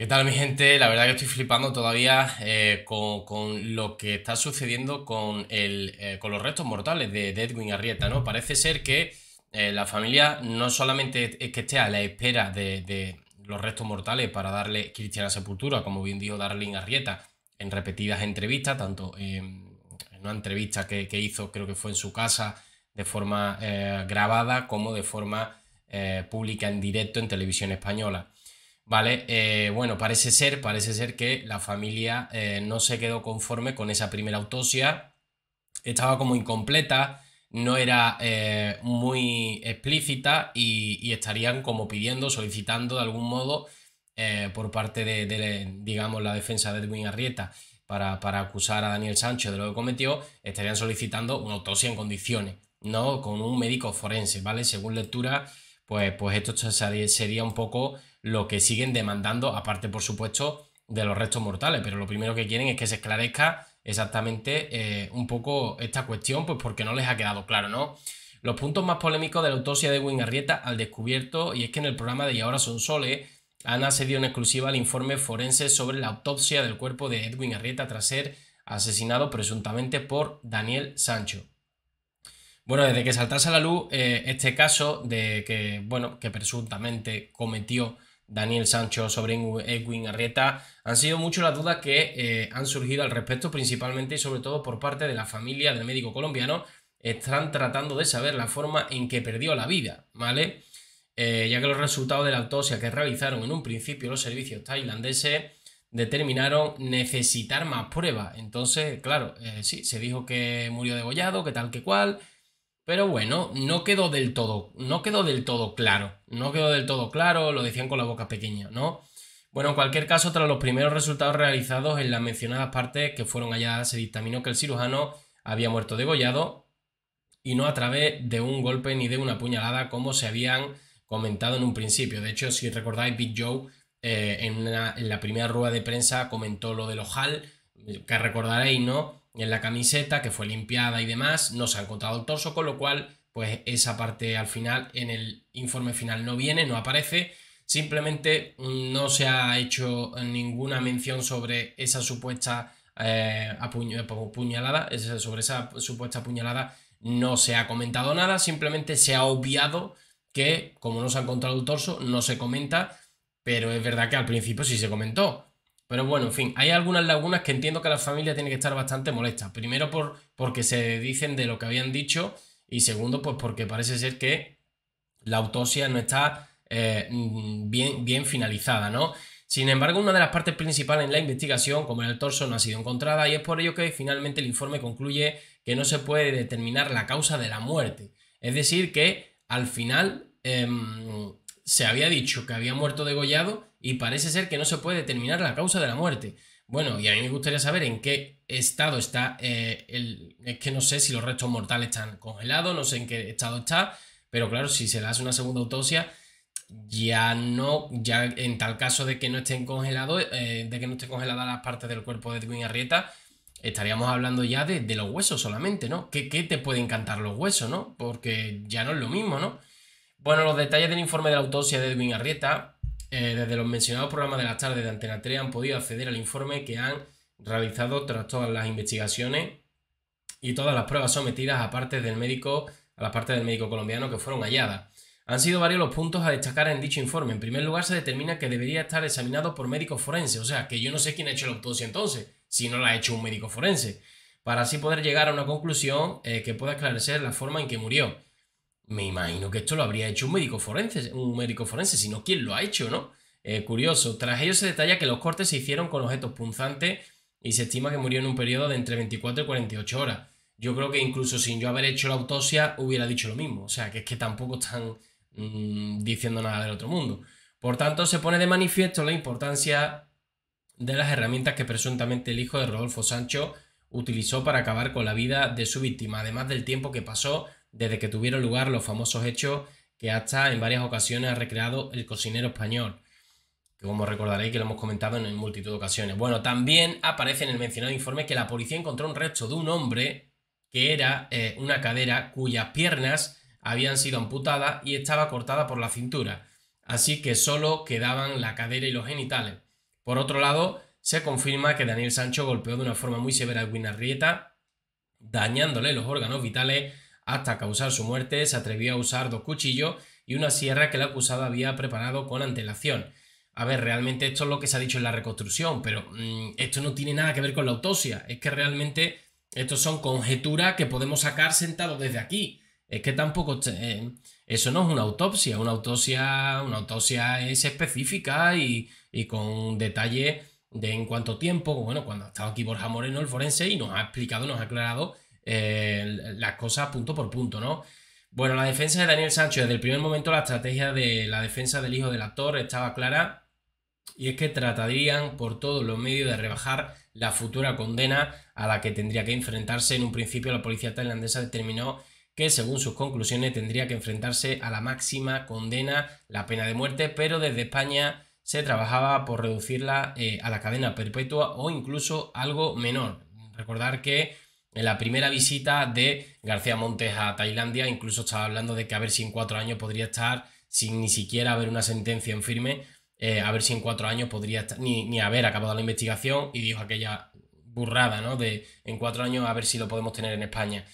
¿Qué tal mi gente? La verdad que estoy flipando todavía eh, con, lo que está sucediendo con, el, eh, con los restos mortales de, de, Edwin Arrieta, ¿no? Parece ser que eh, la familia no solamente es que esté a la espera de, los restos mortales para darle cristiana sepultura, como bien dijo Darlene Arrieta en repetidas entrevistas, tanto en una entrevista que, hizo, creo que fue en su casa, de forma grabada, como de forma pública en directo en televisión española. ¿vale? Eh, bueno, parece ser, parece ser que la familia eh, no se quedó conforme con esa primera autopsia, estaba como incompleta, no era eh, muy explícita y, estarían como pidiendo, solicitando de algún modo por parte de, digamos, la defensa de Edwin Arrieta. Para, para acusar a Daniel Sánchez de lo que cometió, estarían solicitando una autopsia en condiciones, ¿no? Con un médico forense, ¿vale? Según lectura, pues, pues, esto sería un poco lo que siguen demandando, aparte por supuesto de los restos mortales, pero lo primero que quieren es que se esclarezca exactamente eh, un poco esta cuestión, pues porque no les ha quedado claro, ¿no? Los puntos más polémicos de la autopsia de Edwin Arrieta al descubierto, y es que en el programa de Y ahora son soles, han accedido en exclusiva al informe forense sobre la autopsia del cuerpo de Edwin Arrieta tras ser asesinado presuntamente por Daniel Sancho. Bueno, desde que saltase a la luz eh, este caso de que, bueno, que presuntamente cometió Daniel Sancho sobre Edwin Arrieta, han sido muchas las dudas que eh, han surgido al respecto, principalmente y sobre todo por parte de la familia del médico colombiano. Están tratando de saber la forma en que perdió la vida, ¿vale? Eh, ya que los resultados de la autopsia que realizaron en un principio los servicios tailandeses determinaron necesitar más pruebas. Entonces, claro, sí, se dijo que murió degollado, que tal que cual, pero bueno, no quedó del todo, no quedó del todo claro, no quedó del todo claro, lo decían con la boca pequeña, ¿no? Bueno, en cualquier caso, tras los primeros resultados realizados en las mencionadas partes que fueron halladas, se dictaminó que el cirujano había muerto degollado y no a través de un golpe ni de una puñalada como se habían comentado en un principio. De hecho, si recordáis, Big Joe eh, en, en, la primera rueda de prensa comentó lo del ojal, eh, que recordaréis, ¿no? en la camiseta, que fue limpiada y demás, no se ha encontrado el torso, con lo cual, pues esa parte al final, en el informe final no viene, no aparece. Simplemente mm, no se ha hecho ninguna mención sobre esa supuesta eh, apuñalada, eh, sobre esa supuesta puñalada no se ha comentado nada, simplemente se ha obviado que, como no se ha encontrado el torso, no se comenta, pero es verdad que al principio sí se comentó. Pero bueno, en fin, hay algunas lagunas que entiendo que la familia tiene que estar bastante molesta. Primero por, porque se dicen de lo que habían dicho y segundo pues porque parece ser que la autopsia no está eh, mm, bien, bien finalizada, ¿no? Sin embargo, una de las partes principales en la investigación, como en el torso, no ha sido encontrada y es por ello que finalmente el informe concluye que no se puede determinar la causa de la muerte. Es decir, que al final em, se había dicho que había muerto degollado, y parece ser que no se puede determinar la causa de la muerte. Bueno, y a mí me gustaría saber en qué estado está eh, el... Es que no sé si los restos mortales están congelados, no sé en qué estado está, pero claro, si se le hace una segunda autopsia, ya no, ya en tal caso de que no estén congelados, eh, de que no estén congeladas las partes del cuerpo de Edwin Arrieta, estaríamos hablando ya de, los huesos solamente, ¿no? ¿Qué, ¿Qué, te pueden cantar los huesos, no? Porque ya no es lo mismo, ¿no? Bueno, los detalles del informe de la autopsia de Edwin Arrieta eh, desde los mencionados programas de las tarde de Antena 3 han podido acceder al informe que han realizado tras todas las investigaciones y todas las pruebas sometidas a parte del médico, a la parte del médico colombiano que fueron halladas. Han sido varios los puntos a destacar en dicho informe. En primer lugar, se determina que debería estar examinado por médico forense, o sea, que yo no sé quién ha hecho la autopsia entonces, si no la ha hecho un médico forense, para así poder llegar a una conclusión eh, que pueda esclarecer la forma en que murió. Me imagino que esto lo habría hecho un médico forense, un médico forense, sino quién lo ha hecho, ¿no? curioso. Tras ello se detalla que los cortes se hicieron con objetos punzantes y se estima que murió en un periodo de entre 24 y 48 horas. Yo creo que incluso sin yo haber hecho la autopsia hubiera dicho lo mismo. O sea, que es que tampoco están mm, diciendo nada del otro mundo. Por tanto, se pone de manifiesto la importancia de las herramientas que presuntamente el hijo de Rodolfo Sancho utilizó para acabar con la vida de su víctima, además del tiempo que pasó desde que tuvieron lugar los famosos hechos que hasta en varias ocasiones ha recreado el cocinero español, que como recordaréis que lo hemos comentado en multitud de ocasiones. Bueno, también aparece en el mencionado informe que la policía encontró un resto de un hombre que era eh, una cadera cuyas piernas habían sido amputadas y estaba cortada por la cintura, así que solo quedaban la cadera y los genitales. Por otro lado, se confirma que Daniel Sancho golpeó de una forma muy severa a Guinarrieta, dañándole los órganos vitales hasta causar su muerte, se atrevió a usar dos cuchillos y una sierra que la acusada había preparado con antelación. A ver, realmente esto es lo que se ha dicho en la reconstrucción, pero mm, esto no tiene nada que ver con la autopsia. Es que realmente estos son conjeturas que podemos sacar sentados desde aquí. Es que tampoco. Eh, eso no es una autopsia. Una autopsia, una autopsia es específica y, con detalle de en cuánto tiempo. Bueno, cuando ha estado aquí Borja Moreno, el forense, y nos ha explicado, nos ha aclarado eh, las cosas punto por punto, ¿no? Bueno, la defensa de Daniel Sánchez desde el primer momento la estrategia de la defensa del hijo del actor estaba clara y es que tratarían por todos los medios de rebajar la futura condena a la que tendría que enfrentarse. En un principio la policía tailandesa determinó que según sus conclusiones tendría que enfrentarse a la máxima condena, la pena de muerte, pero desde España se trabajaba por reducirla eh, a la cadena perpetua o incluso algo menor. Recordar que en la primera visita de García Montes a Tailandia, incluso estaba hablando de que a ver si en cuatro años podría estar, sin ni siquiera haber una sentencia en firme, eh, a ver si en cuatro años podría estar, ni, haber acabado la investigación, y dijo aquella burrada, ¿no? De en cuatro años a ver si lo podemos tener en España.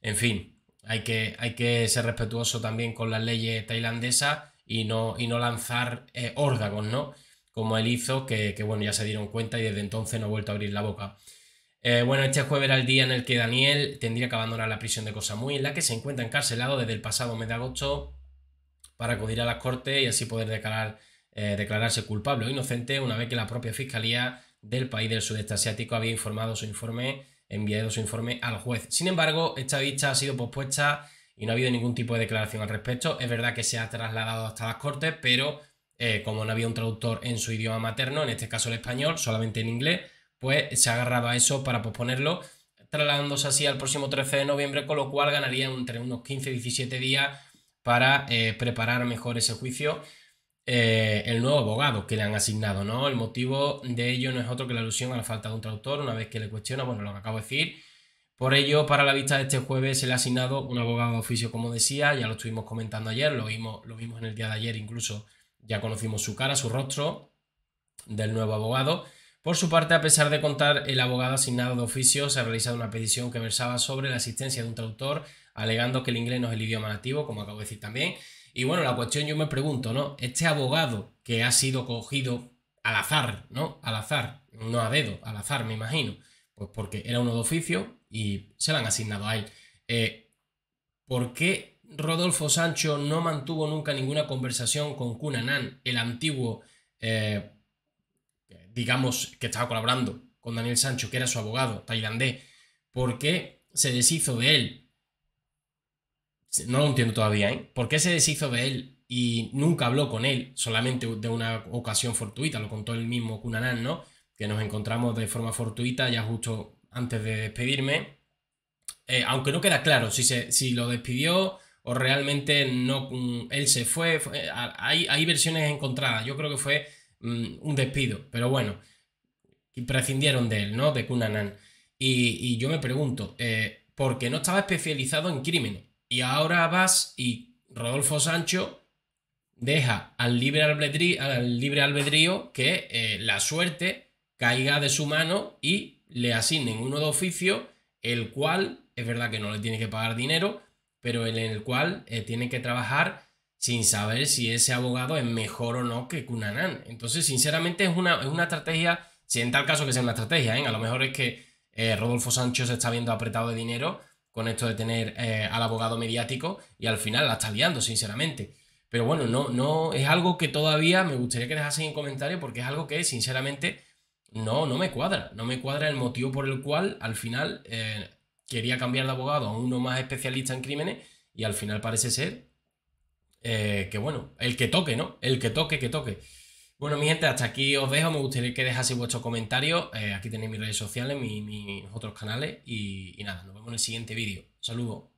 En fin, hay que, hay que ser respetuoso también con las leyes tailandesas y no, y no lanzar eh, órdagos, ¿no? Como él hizo, que, que bueno, ya se dieron cuenta y desde entonces no ha vuelto a abrir la boca. Eh, bueno, este jueves era el día en el que Daniel tendría que abandonar la prisión de Cosamuy, en la que se encuentra encarcelado desde el pasado mes de agosto para acudir a las cortes y así poder eh, declararse culpable o inocente una vez que la propia Fiscalía del país del sudeste asiático había informado su informe, enviado su informe al juez. Sin embargo, esta vista ha sido pospuesta y no ha habido ningún tipo de declaración al respecto. Es verdad que se ha trasladado hasta las cortes, pero eh, como no había un traductor en su idioma materno, en este caso el español, solamente en inglés, pues se ha agarrado a eso para posponerlo, trasladándose así al próximo 13 de noviembre, con lo cual ganaría entre unos 15 y 17 días para eh, preparar mejor ese juicio. Eh, el nuevo abogado que le han asignado, ¿no? El motivo de ello no es otro que la alusión a la falta de un traductor, una vez que le cuestiona, bueno, lo que acabo de decir. Por ello, para la vista de este jueves se le ha asignado un abogado de oficio, como decía, ya lo estuvimos comentando ayer, lo vimos, lo vimos en el día de ayer incluso, ya conocimos su cara, su rostro del nuevo abogado. Por su parte, a pesar de contar el abogado asignado de oficio, se ha realizado una petición que versaba sobre la asistencia de un traductor, alegando que el inglés no es el idioma nativo, como acabo de decir también. Y bueno, la cuestión yo me pregunto, ¿no? Este abogado que ha sido cogido al azar, ¿no? Al azar, no a dedo, al azar, me imagino. Pues porque era uno de oficio y se lo han asignado a él. Eh, ¿Por qué Rodolfo Sancho no mantuvo nunca ninguna conversación con Cunanan, el antiguo eh, digamos, que estaba colaborando con Daniel Sancho, que era su abogado tailandés, ¿por qué se deshizo de él? No lo entiendo todavía, ¿eh? ¿Por qué se deshizo de él y nunca habló con él, solamente de una ocasión fortuita? Lo contó el mismo Cunanan, ¿no? Que nos encontramos de forma fortuita ya justo antes de despedirme. Eh, aunque no queda claro si, se, si lo despidió o realmente no mm, él se fue. fue eh, hay, hay versiones encontradas. Yo creo que fue Mm, un despido, pero bueno, prescindieron de él, ¿no? De Cunanan. Y, y, yo me pregunto, eh, ¿por qué no estaba especializado en crimen Y ahora vas y Rodolfo Sancho deja al libre albedrío, al libre albedrío que eh, la suerte caiga de su mano y le asignen uno de oficio, el cual, es verdad que no le tiene que pagar dinero, pero en el cual eh, tiene que trabajar sin saber si ese abogado es mejor o no que Cunanan. Entonces, sinceramente, es una, estrategia, si en tal caso que sea una estrategia, ¿eh? a lo mejor es que eh, Rodolfo Sancho se está viendo apretado de dinero con esto de tener eh, al abogado mediático y al final la está liando, sinceramente. Pero bueno, no, no, es algo que todavía me gustaría que dejase en comentario porque es algo que, sinceramente, no, no me cuadra. No me cuadra el motivo por el cual al final eh, quería cambiar de abogado a uno más especialista en crímenes y al final parece ser eh, que bueno, el que toque, ¿no? El que toque, que toque. Bueno, mi gente, hasta aquí os dejo. Me gustaría que dejaseis vuestros comentarios. Eh, aquí tenéis mis redes sociales, mis, otros canales. Y, y nada, nos vemos en el siguiente vídeo. Saludos.